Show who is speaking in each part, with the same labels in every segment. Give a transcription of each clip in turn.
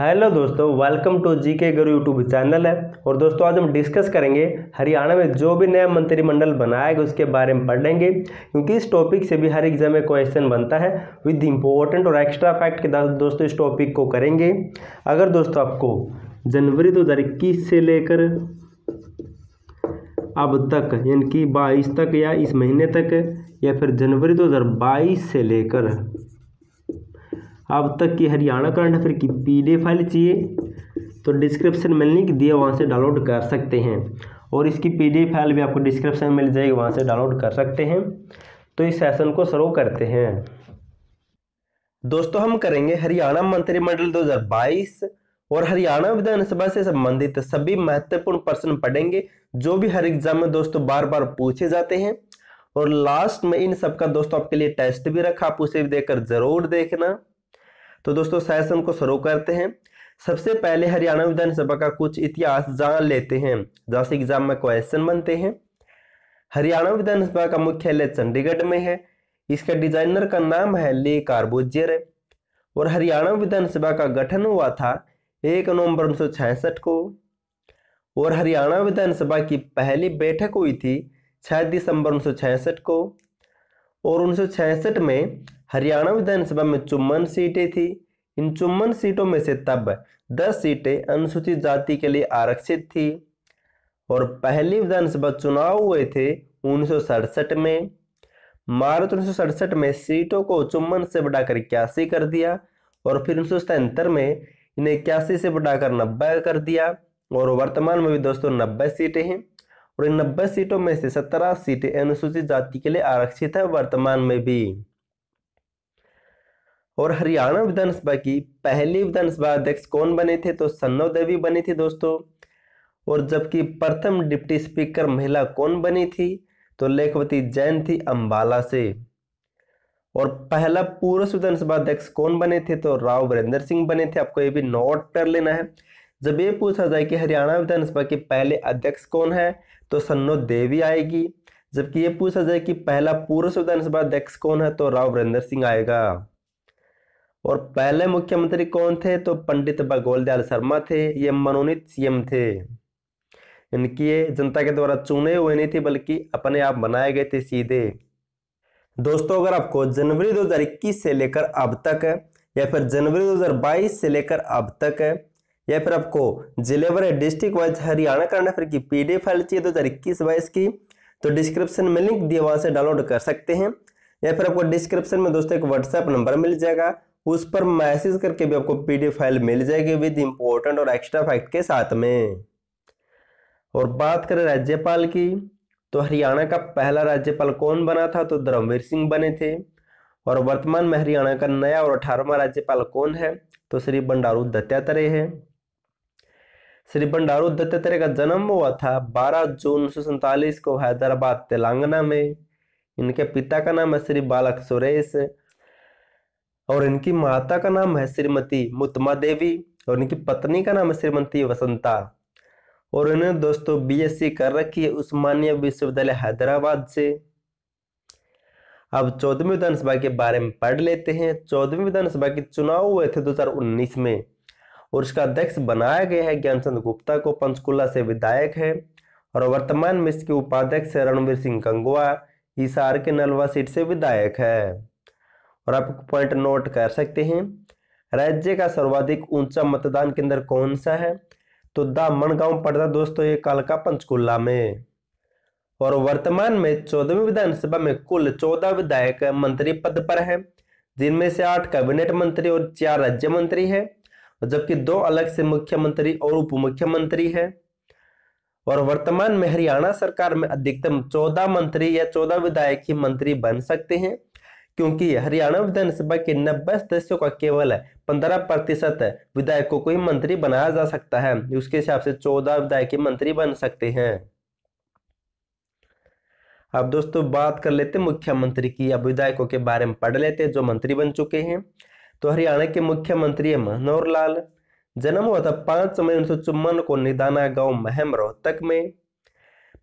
Speaker 1: hello दोस्तों welcome to जी के गुरु यूट्यूब चैनल है और दोस्तों आज हम डिस्कस करेंगे हरियाणा में जो भी नया मंत्रिमंडल बनाया गया उसके बारे में पढ़ेंगे क्योंकि इस टॉपिक से भी हर एग्जाम में क्वेश्चन बनता है विद इंपॉर्टेंट और एक्स्ट्रा फैक्ट के दोस्तों इस टॉपिक को करेंगे अगर दोस्तों आपको जनवरी दो से लेकर अब तक यानी कि बाईस तक या इस महीने तक या फिर जनवरी दो से लेकर अब तक की हरियाणा करंट अफेयर की पी फाइल चाहिए तो डिस्क्रिप्शन में लिंक दिया वहाँ से डाउनलोड कर सकते हैं और इसकी पी फाइल भी आपको डिस्क्रिप्शन में मिल जाएगी वहाँ से डाउनलोड कर सकते हैं तो इस सेशन को शुरू करते हैं दोस्तों हम करेंगे हरियाणा मंत्रिमंडल 2022 और हरियाणा विधानसभा से संबंधित सभी महत्वपूर्ण प्रश्न पढ़ेंगे जो भी हर एग्जाम में दोस्तों बार बार पूछे जाते हैं और लास्ट में इन सबका दोस्तों आपके लिए टेस्ट भी रखा आप उसे भी देखकर जरूर देखना तो दोस्तों सेशन को शुरू करते हैं सबसे पहले हरियाणा विधानसभा का कुछ इतिहास जान लेते हैं जहाँ से एग्जाम में क्वेश्चन बनते हैं हरियाणा विधानसभा का मुख्यालय चंडीगढ़ में है इसका डिजाइनर का नाम है ले कार्बोजियर और हरियाणा विधानसभा का गठन हुआ था एक नवंबर उन्नीस को और हरियाणा विधानसभा की पहली बैठक हुई थी 6 दिसंबर उन्नीस को और उन्नीस में हरियाणा विधानसभा में चुम्बन सीटें थी इन चुम्बन सीटों में से तब 10 सीटें अनुसूचित जाति के लिए आरक्षित थी और पहली विधानसभा चुनाव हुए थे उन्नीस में मार्च उन्नीस में सीटों को चुम्बन से बढ़ाकर इक्यासी कर दिया और फिर उन्नीस में इन्हें इक्यासी से बढ़ाकर नब्बे कर दिया और वर्तमान में भी दोस्तों नब्बे सीटें हैं और इन नब्बे सीटों में से सत्रह सीटें अनुसूचित जाति के लिए आरक्षित है वर्तमान में भी और हरियाणा विधानसभा की पहली विधानसभा अध्यक्ष कौन बने थे तो सन्नो देवी बनी थी दोस्तों और जबकि प्रथम डिप्टी स्पीकर महिला कौन बनी थी तो लेखवती जैन थी अम्बाला से और पहला पूर्व विधानसभा अध्यक्ष कौन बने थे तो राव वीरेंद्र सिंह बने थे आपको ये भी नोट कर लेना है जब ये पूछा जाए कि हरियाणा विधानसभा के पहले अध्यक्ष कौन है तो सन्नो देवी आएगी जबकि ये पूछा जाए कि पहला पूर्व विधानसभा अध्यक्ष कौन है तो राव वीरेंद्र सिंह आएगा और पहले मुख्यमंत्री कौन थे तो पंडित बघोल दयाल शर्मा थे ये मनोनीत सीएम थे इनकी ये जनता के द्वारा चुने हुए नहीं थे बल्कि अपने आप बनाए गए थे सीधे दोस्तों अगर आपको जनवरी 2021 से लेकर अब तक या फिर जनवरी 2022 से लेकर अब तक या फिर आपको जिले वाले डिस्ट्रिक्ट वाइज हरियाणा करना फिर की पीडीएफ फाइल चाहिए दो हज़ार इक्कीस बाईस की तो डिस्क्रिप्शन में लिंक दिए वहाँ से डाउनलोड कर सकते हैं या फिर आपको डिस्क्रिप्शन में दोस्तों एक व्हाट्सएप नंबर मिल जाएगा उस पर मैसेज करके भी आपको पीडीएफ फाइल मिल जाएगी विद इम्पोर्टेंट और एक्स्ट्रा फैक्ट के साथ में और बात करें राज्यपाल की तो हरियाणा का पहला राज्यपाल कौन बना था तो धर्मवीर सिंह बने थे और वर्तमान में हरियाणा का नया और अठारहवा राज्यपाल कौन है तो श्री बंडारू दत्तात्रेय है श्री बंडारू दत्तात्रेय का जन्म हुआ था 12 जून उन्नीस को हैदराबाद तेलंगाना में इनके पिता का नाम है श्री बालक सुरेश और इनकी माता का नाम है श्रीमती मुतमा देवी और इनकी पत्नी का नाम है श्रीमती वसंता और इन्होंने दोस्तों बीएससी कर रखी है उस्मानिया विश्वविद्यालय हैदराबाद से अब चौदहवीं विधानसभा के बारे में पढ़ लेते हैं चौदहवीं विधानसभा के चुनाव हुए थे 2019 में और इसका अध्यक्ष बनाया गया है ज्ञानचंद गुप्ता को पंचकुला से विधायक है और वर्तमान में इसके उपाध्यक्ष रणवीर सिंह गंगवा हिसार के नलवा सीट से विधायक है और आप पॉइंट नोट कर सकते हैं राज्य का सर्वाधिक ऊंचा मतदान केंद्र कौन सा है तो द गांव पड़ता दोस्तों ये कालका पंचकुला में और वर्तमान में चौदहवीं विधानसभा में कुल चौदह विधायक मंत्री पद पर हैं जिनमें से आठ कैबिनेट मंत्री और चार राज्य मंत्री है जबकि दो अलग से मुख्यमंत्री और उप मुख्यमंत्री है और वर्तमान में हरियाणा सरकार में अधिकतम चौदह मंत्री या चौदह विधायक ही मंत्री बन सकते हैं क्योंकि हरियाणा विधानसभा के नब्बे सदस्यों का केवल पंद्रह प्रतिशत विधायकों को ही मंत्री बनाया जा सकता है उसके हिसाब से चौदह विधायक मंत्री बन सकते हैं अब दोस्तों बात कर लेते मुख्यमंत्री की अब विधायकों के बारे में पढ़ लेते जो मंत्री बन चुके हैं तो हरियाणा के मुख्यमंत्री है मनोहर लाल जन्म हुआ था पांच मई उन्नीस को निदाना गांव महम रोहतक में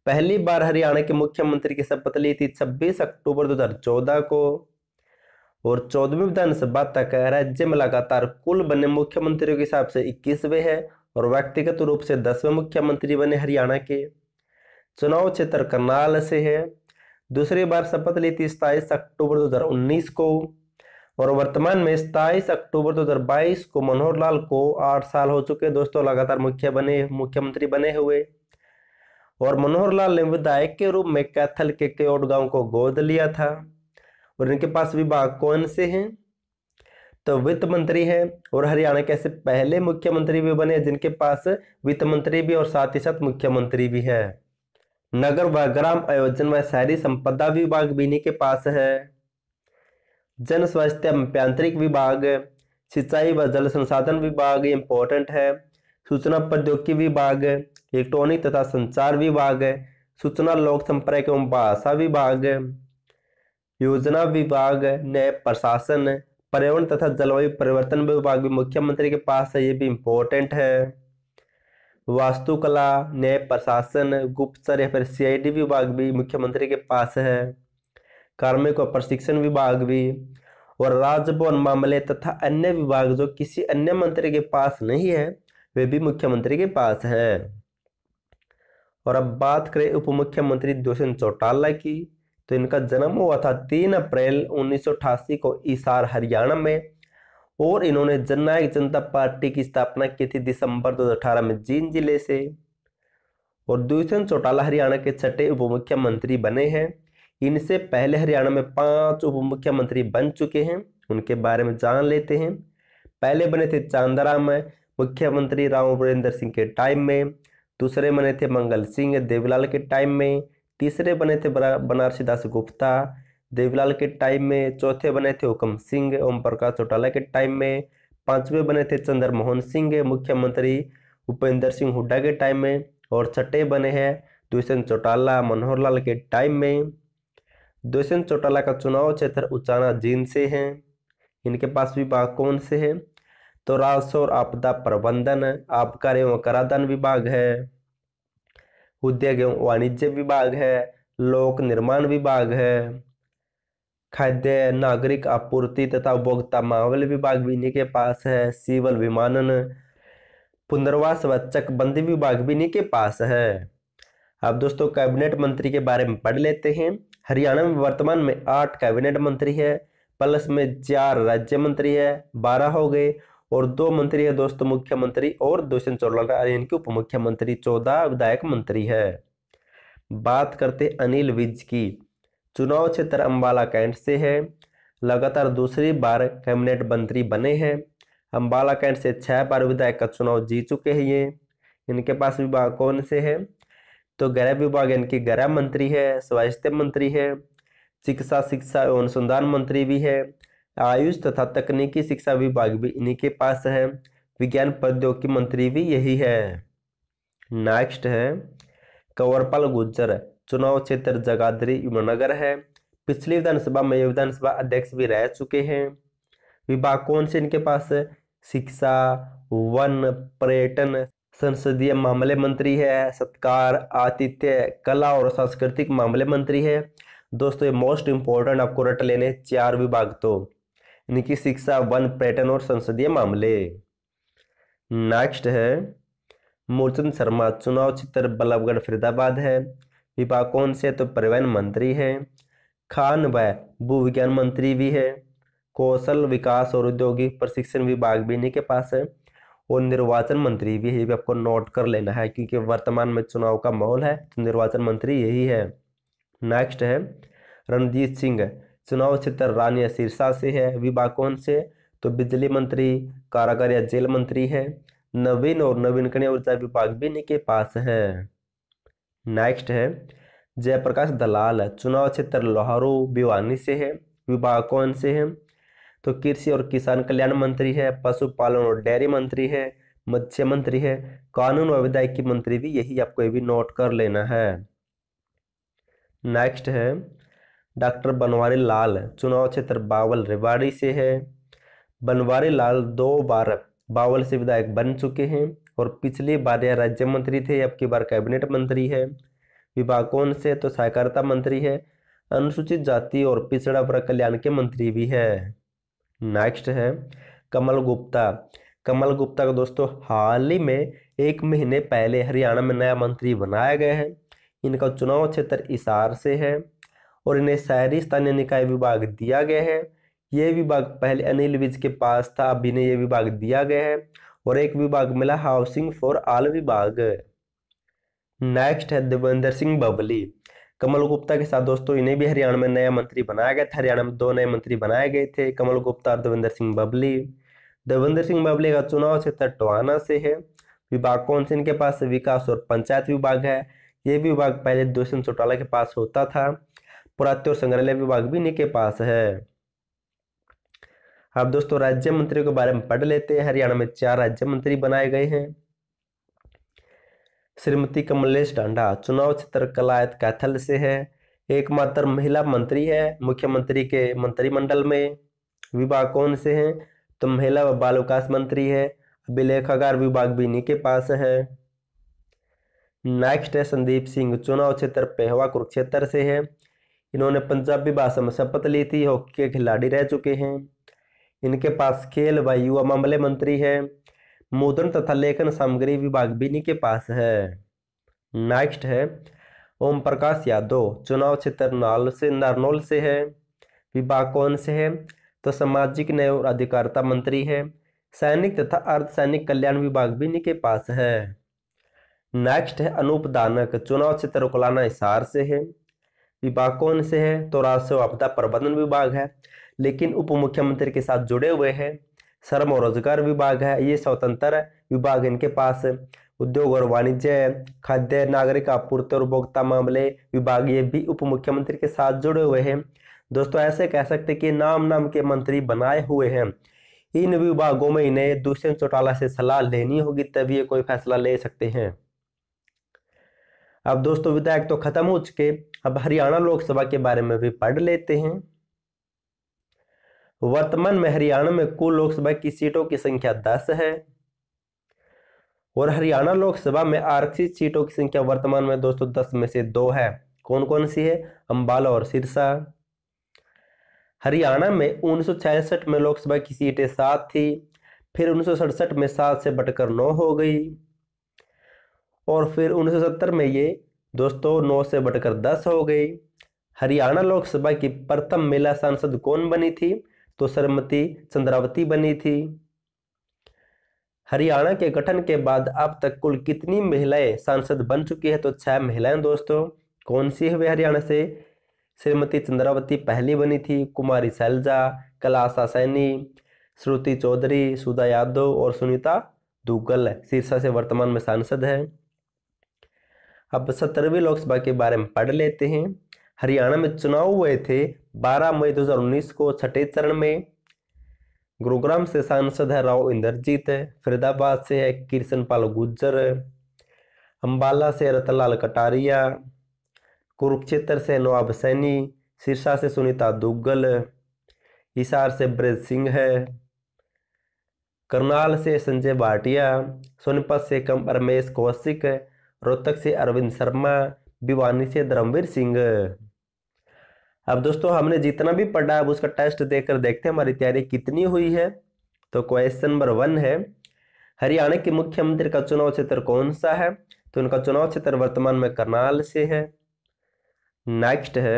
Speaker 1: पहली बार हरियाणा के मुख्यमंत्री की शपथ ली थी 26 अक्टूबर 2014 को और चौदहवें विधानसभा तक राज्य में लगातार कुल बने मुख्यमंत्रियों के हिसाब से इक्कीसवें हैं और व्यक्तिगत रूप से दसवें मुख्यमंत्री बने हरियाणा के चुनाव क्षेत्र करनाल से है दूसरी बार शपथ ली थी सताईस अक्टूबर 2019 को और वर्तमान में सताईस अक्टूबर 2022 को मनोहर लाल को आठ साल हो चुके दोस्तों लगातार मुख्य बने मुख्यमंत्री बने हुए और मनोहर लाल ने विधायक के रूप में कैथल के केओट गांव को गोद लिया था और इनके पास विभाग कौन से हैं तो वित्त मंत्री हैं और हरियाणा के ऐसे पहले मुख्यमंत्री भी बने जिनके पास वित्त मंत्री भी और साथ ही साथ मुख्यमंत्री भी है नगर व ग्राम आयोजन व शहरी संपदा विभाग भी इन्हीं के पास है जन स्वास्थ्य अभियांत्रिक विभाग सिंचाई व जल संसाधन विभाग इंपॉर्टेंट है सूचना प्रौद्योगिकी विभाग इलेक्ट्रॉनिक तथा संचार विभाग सूचना लोक संपर्क एवं भाषा विभाग योजना विभाग ने प्रशासन पर्यावरण तथा जलवायु परिवर्तन विभाग भी मुख्यमंत्री के पास है ये भी इम्पोर्टेंट है वास्तुकला न्याय प्रशासन गुप्तचर या फिर सीआईडी विभाग भी मुख्यमंत्री के पास है कार्मिक और प्रशिक्षण विभाग भी और राजभवन मामले तथा अन्य विभाग जो किसी अन्य मंत्री के पास नहीं है वे भी मुख्यमंत्री के पास है और अब बात करें उप मुख्यमंत्री दुष्यंत चौटाला की तो इनका जन्म हुआ था तीन अप्रैल उन्नीस को ईसार हरियाणा में और इन्होंने जननायक जनता पार्टी की स्थापना की थी दिसंबर 2018 में जींद जिले से और दुष्यंत चौटाला हरियाणा के छठे उप मुख्यमंत्री बने हैं इनसे पहले हरियाणा में पांच उप मुख्यमंत्री बन चुके हैं उनके बारे में जान लेते हैं पहले बने थे चांदाराम मुख्यमंत्री राम वरेंद्र सिंह के टाइम में दूसरे बने थे मंगल सिंह देवीलाल के टाइम में तीसरे बने थे बनारसी दास गुप्ता देवीलाल के टाइम में चौथे बने थे हुकम सिंह ओम प्रकाश चौटाला के टाइम में पांचवे बने थे चंद्र मोहन सिंह मुख्यमंत्री उपेंद्र सिंह हुड्डा के टाइम में और छठे बने हैं दुष्यंत चौटाला मनोहर लाल के टाइम में दुष्यंत चौटाला का चुनाव क्षेत्र उचाना जींद से है इनके पास विभाग कौन से है तो राजस्व और आपदा प्रबंधन आबकारी एवं कराधान विभाग है उद्योग एवं वाणिज्य विभाग है लोक निर्माण विभाग है खाद्य नागरिक आपूर्ति तथा उपभोक्ता मामले विभाग भी इन्हीं के पास है सिविल विमानन पुनर्वास व चकबंदी विभाग भी इन्हीं के पास है अब दोस्तों कैबिनेट मंत्री के बारे में पढ़ लेते हैं हरियाणा में वर्तमान में आठ कैबिनेट मंत्री है प्लस में चार राज्य मंत्री है बारह हो गए और दो मंत्री है दोस्तों मुख्यमंत्री और दुष्यंत चौटाला इनके उप मुख्यमंत्री चौदह विधायक मंत्री है बात करते अनिल विज की चुनाव क्षेत्र अम्बाला कैंट से है लगातार दूसरी बार कैबिनेट मंत्री बने हैं अम्बाला कैंट से छह बार विधायक का चुनाव जीत चुके हैं ये इनके पास विभाग कौन से है तो गृह विभाग इनकी गृह मंत्री है स्वास्थ्य मंत्री है चिकित्सा शिक्षा एवं अनुसंधान मंत्री भी है आयुष तथा तकनीकी शिक्षा विभाग भी इन्हीं के पास है विज्ञान प्रौद्योगिकी मंत्री भी यही है नेक्स्ट है कंवरपाल गुज्जर चुनाव क्षेत्र जगाधरी यमुनानगर है पिछली विधानसभा में विधानसभा अध्यक्ष भी रह चुके हैं विभाग कौन से इनके पास शिक्षा वन पर्यटन संसदीय मामले मंत्री है सत्कार आतिथ्य कला और सांस्कृतिक मामले मंत्री है दोस्तों ये मोस्ट इम्पोर्टेंट आपको रट लेने चार विभाग तो निकी शिक्षा वन पर्यटन और संसदीय मामले नेक्स्ट है मूलचंद शर्मा चुनाव चित्र बल्लभगढ़ फरीदाबाद है विभाग कौन से तो परिवहन मंत्री है खान व भूविज्ञान मंत्री भी है कौशल विकास और औद्योगिक प्रशिक्षण विभाग भी इन्हीं के पास है और निर्वाचन मंत्री भी ये भी आपको नोट कर लेना है क्योंकि वर्तमान में चुनाव का माहौल है तो निर्वाचन मंत्री यही है नेक्स्ट है रणजीत सिंह चुनाव क्षेत्र रानिया सिरसा से है विभाग कौन से तो बिजली मंत्री कारागार या जेल मंत्री है नवीन और नवीन ऊर्जा विभाग भी इनके पास है नेक्स्ट है जयप्रकाश दलाल चुनाव क्षेत्र लोहारू भिवानी से है विभाग कौन से है तो कृषि और किसान कल्याण मंत्री है पशुपालन और डेयरी मंत्री है मत्स्य मंत्री है कानून और विधायिकी मंत्री भी यही आपको ये भी नोट कर लेना है नेक्स्ट है डॉक्टर बनवारी लाल चुनाव क्षेत्र बावल रेवाड़ी से है बनवारी लाल दो बार बावल से विधायक बन चुके हैं और पिछली बार यह राज्य मंत्री थे अब की बार कैबिनेट मंत्री है विभाग कौन से तो सहकारिता मंत्री है अनुसूचित जाति और पिछड़ा वर्ग कल्याण के मंत्री भी है नेक्स्ट है कमल गुप्ता कमल गुप्ता का दोस्तों हाल ही में एक महीने पहले हरियाणा में नया मंत्री बनाया गया है इनका चुनाव क्षेत्र इसार से है और इन्हें शहरी स्थानीय निकाय विभाग दिया गया है ये विभाग पहले अनिल विज के पास था अब इन्हें यह विभाग दिया गया है और एक विभाग मिला हाउसिंग फॉर आल विभाग नेक्स्ट है देवेंद्र सिंह बबली कमल गुप्ता के साथ दोस्तों इन्हें भी हरियाणा में नया मंत्री बनाया गया था हरियाणा में दो नए मंत्री बनाए गए थे कमल गुप्ता और देवेंद्र सिंह बबली देवेंद्र सिंह बबली का चुनाव क्षेत्र टोहाना से है विभाग कौन से इनके पास विकास और पंचायत विभाग है ये विभाग पहले दुष्यंत चौटाला के पास होता था पुरातत्व संग्रहालय विभाग भी इन्हीं के पास है अब दोस्तों राज्य मंत्री के बारे में पढ़ लेते हैं हरियाणा में चार राज्य मंत्री बनाए गए हैं श्रीमती कमलेश डांडा चुनाव क्षेत्र कलायत कैथल से है एकमात्र महिला मंत्री है मुख्यमंत्री के मंत्रिमंडल में विभाग कौन से हैं तो महिला व बाल विकास मंत्री है अभिलेखागार विभाग भी इन्हीं के पास है नेक्स्ट है संदीप सिंह चुनाव क्षेत्र पेहवा कुरुक्षेत्र से है इन्होंने पंजाबी भाषा में शपथ ली थी हॉकी के खिलाड़ी रह चुके हैं इनके पास खेल व युवा मामले मंत्री है मुद्रण तथा लेखन सामग्री विभाग भी इन्हीं के पास है नेक्स्ट है ओम प्रकाश यादव चुनाव क्षेत्र नाल से नारनौल से है विभाग कौन से है तो सामाजिक न्याय और अधिकारिता मंत्री है सैनिक तथा अर्ध सैनिक कल्याण विभाग भी इनके पास है नेक्स्ट है अनूप दानक चुनाव क्षेत्र उकलाना हिसार से है विभाग कौन से है तो राजस्व आपदा प्रबंधन विभाग है लेकिन उप मुख्यमंत्री के साथ जुड़े हुए हैं श्रम और रोजगार विभाग है ये स्वतंत्र विभाग इनके पास उद्योग और वाणिज्य खाद्य नागरिक आपूर्ति और उपभोक्ता मामले विभाग ये भी उप मुख्यमंत्री के साथ जुड़े हुए हैं दोस्तों ऐसे कह सकते कि नाम नाम के मंत्री बनाए हुए हैं इन विभागों में इन्हें दूसरे चौटाला से सलाह लेनी होगी तभी ये कोई फैसला ले सकते हैं अब दोस्तों विधायक तो खत्म हो चुके अब हरियाणा लोकसभा के बारे में भी पढ़ लेते हैं वर्तमान में हरियाणा में कुल लोकसभा की सीटों की संख्या दस है और हरियाणा लोकसभा में आरक्षित सीटों की संख्या वर्तमान में दोस्तों दस में से दो है कौन कौन सी है अंबाला और सिरसा हरियाणा में उन्नीस में लोकसभा की सीटें सात थी फिर उन्नीस में सात से बटकर नौ हो गई और फिर 1970 में ये दोस्तों नौ से बढ़कर दस हो गई हरियाणा लोकसभा की प्रथम महिला सांसद कौन बनी थी तो श्रीमती चंद्रावती बनी थी हरियाणा के गठन के बाद अब तक कुल कितनी महिलाएं सांसद बन चुकी है तो छह महिलाएं दोस्तों कौन सी है वे हरियाणा से श्रीमती चंद्रावती पहली बनी थी कुमारी सैलजा कलाशा सैनी श्रुति चौधरी सुधा यादव और सुनीता दुग्गल शीर्षा से वर्तमान में सांसद है अब सत्रहवीं लोकसभा के बारे में पढ़ लेते हैं हरियाणा में चुनाव हुए थे 12 मई 2019 को छठे चरण में गुरुग्राम से सांसद है राव इंद्रजीत फरीदाबाद से है किशन पाल गुज्जर अम्बाला से रतनलाल कटारिया कुरुक्षेत्र से नवाब सैनी सिरसा से सुनीता दुग्गल हिसार से ब्रज सिंह है करनाल से संजय भाटिया सोनीपत से कम रमेश कौशिक रोहतक से अरविंद शर्मा भिवानी से धर्मवीर सिंह अब दोस्तों हमने जितना भी पढ़ा अब उसका टेस्ट देकर देखते हैं हमारी तैयारी कितनी हुई है तो क्वेश्चन नंबर वन है हरियाणा के मुख्यमंत्री का चुनाव क्षेत्र कौन सा है तो उनका चुनाव क्षेत्र वर्तमान में करनाल से है नेक्स्ट है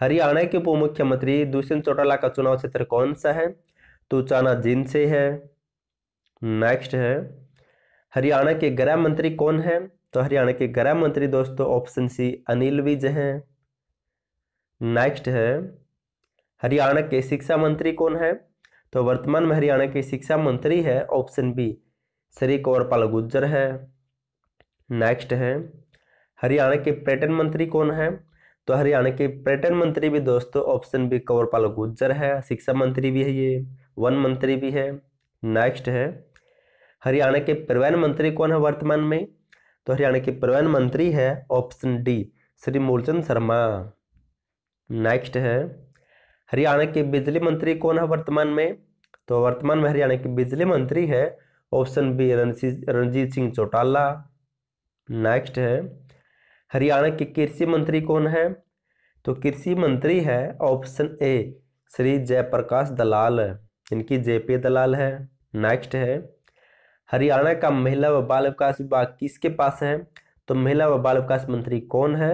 Speaker 1: हरियाणा के उप मुख्यमंत्री दुष्यंत चौटाला का चुनाव क्षेत्र कौन सा है तो चाना जिन से है नेक्स्ट है हरियाणा के गृह मंत्री कौन है तो हरियाणा के गृह मंत्री दोस्तों ऑप्शन सी अनिल विज हैं नेक्स्ट है हरियाणा के शिक्षा मंत्री कौन है तो वर्तमान में हरियाणा के शिक्षा मंत्री है ऑप्शन बी श्री कंवरपाल गुज्जर है नेक्स्ट है हरियाणा के पर्यटन मंत्री कौन है तो हरियाणा के पर्यटन मंत्री भी दोस्तों ऑप्शन बी कंवरपाल गुज्जर है शिक्षा मंत्री भी है ये वन मंत्री भी है नेक्स्ट है हरियाणा के परिवहन मंत्री कौन है वर्तमान में तो हरियाणा के परिवहन मंत्री है option D Shri Moolchand Sharma next है हरियाणा के बिजली मंत्री कौन है वर्तमान में तो वर्तमान में हरियाणा के बिजली मंत्री है option B Ranjit Singh Chautala next है हरियाणा के कृषि मंत्री कौन है तो कृषि मंत्री है ऑप्शन ए श्री जयप्रकाश दलाल इनकी जेपी दलाल है नेक्स्ट है हरियाणा का महिला व बाल विकास विभाग किसके पास है तो महिला व बाल विकास मंत्री कौन है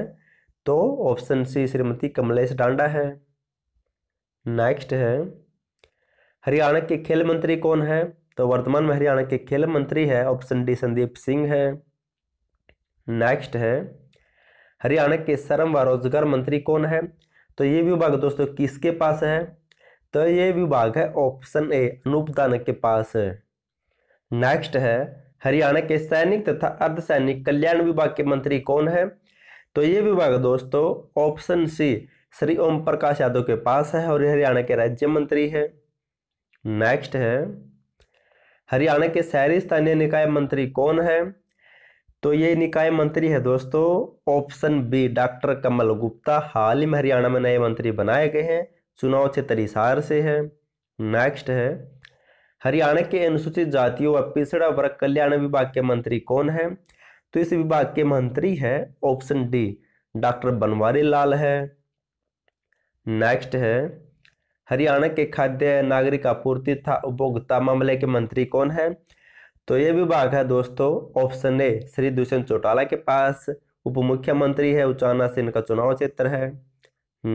Speaker 1: तो ऑप्शन सी श्रीमती कमलेश डांडा है नेक्स्ट है हरियाणा के खेल मंत्री कौन है तो वर्तमान में हरियाणा के खेल मंत्री है ऑप्शन डी संदीप सिंह है नेक्स्ट है हरियाणा के श्रम व रोजगार मंत्री कौन है तो ये विभाग दोस्तों किसके पास है तो ये विभाग है ऑप्शन ए अनूप दानक के पास है नेक्स्ट है हरियाणा के सैनिक तथा अर्धसैनिक कल्याण विभाग के मंत्री कौन है तो ये विभाग दोस्तों ऑप्शन सी श्री ओम प्रकाश यादव के पास है और हरियाणा के राज्य मंत्री है नेक्स्ट है हरियाणा के शहरी स्थानीय निकाय मंत्री कौन है तो ये निकाय मंत्री है दोस्तों option B doctor Kamal Gupta हाल ही में हरियाणा में नए मंत्री बनाए गए हैं चुनाव क्षेत्र हिसार से है नेक्स्ट है हरियाणा के अनुसूचित जातियों व पिछड़ा वर्ग कल्याण विभाग के मंत्री कौन है तो इस विभाग के मंत्री है option D doctor Banwari Lal है नेक्स्ट है हरियाणा के खाद्य नागरिक आपूर्ति तथा उपभोक्ता मामले के मंत्री कौन है तो ये विभाग है दोस्तों ऑप्शन ए श्री दुष्यंत चौटाला के पास उप मुख्यमंत्री है उचाना से इनका चुनाव क्षेत्र है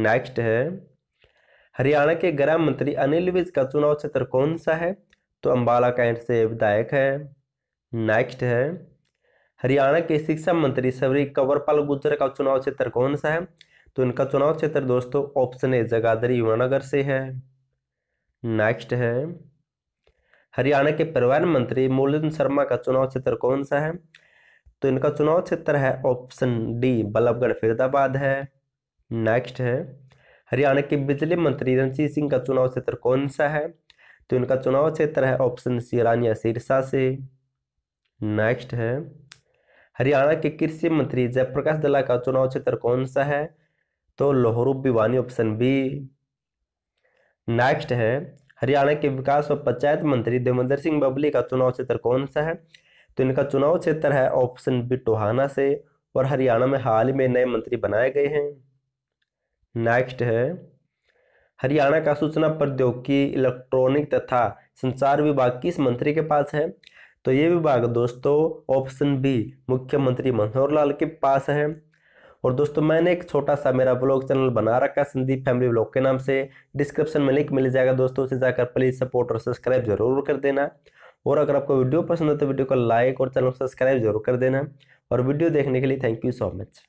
Speaker 1: नेक्स्ट है हरियाणा के गृह मंत्री अनिल विज का चुनाव क्षेत्र कौन सा है तो अम्बाला कैंट से विधायक है नेक्स्ट है हरियाणा के शिक्षा मंत्री सबरी कंवरपाल गुजर का चुनाव क्षेत्र कौन सा है तो इनका चुनाव क्षेत्र दोस्तों ऑप्शन ए जगाधरी युवानगर से है नेक्स्ट है हरियाणा के परिवहन मंत्री मूलन शर्मा का चुनाव क्षेत्र कौन सा है तो इनका चुनाव क्षेत्र है ऑप्शन डी बल्लभगढ़ फरीदाबाद है नेक्स्ट है हरियाणा के बिजली मंत्री रणजीत सिंह का चुनाव क्षेत्र कौन सा है तो इनका चुनाव क्षेत्र है ऑप्शन रानिया सिरसा से नेक्स्ट है हरियाणा के कृषि मंत्री जयप्रकाश दला का चुनाव क्षेत्र कौन सा है तो Loharu Bhiwani option B next है हरियाणा के विकास और पंचायत मंत्री देवेंद्र सिंह बबली का चुनाव क्षेत्र कौन सा है तो इनका चुनाव क्षेत्र है ऑप्शन बी टोहाना से और हरियाणा में हाल ही में नए मंत्री बनाए गए हैं नेक्स्ट है हरियाणा का सूचना प्रौद्योगिकी इलेक्ट्रॉनिक तथा संचार विभाग किस मंत्री के पास है तो ये विभाग दोस्तों ऑप्शन बी मुख्यमंत्री मनोहर लाल के पास है और दोस्तों मैंने एक छोटा सा मेरा ब्लॉग चैनल बना रखा संदीप फैमिली ब्लॉग के नाम से डिस्क्रिप्शन में लिंक मिल जाएगा दोस्तों उसे जाकर प्लीज़ सपोर्ट और सब्सक्राइब जरूर कर देना और अगर आपको वीडियो पसंद हो तो वीडियो को लाइक और चैनल को सब्सक्राइब जरूर कर देना और वीडियो देखने के लिए थैंक यू सो मच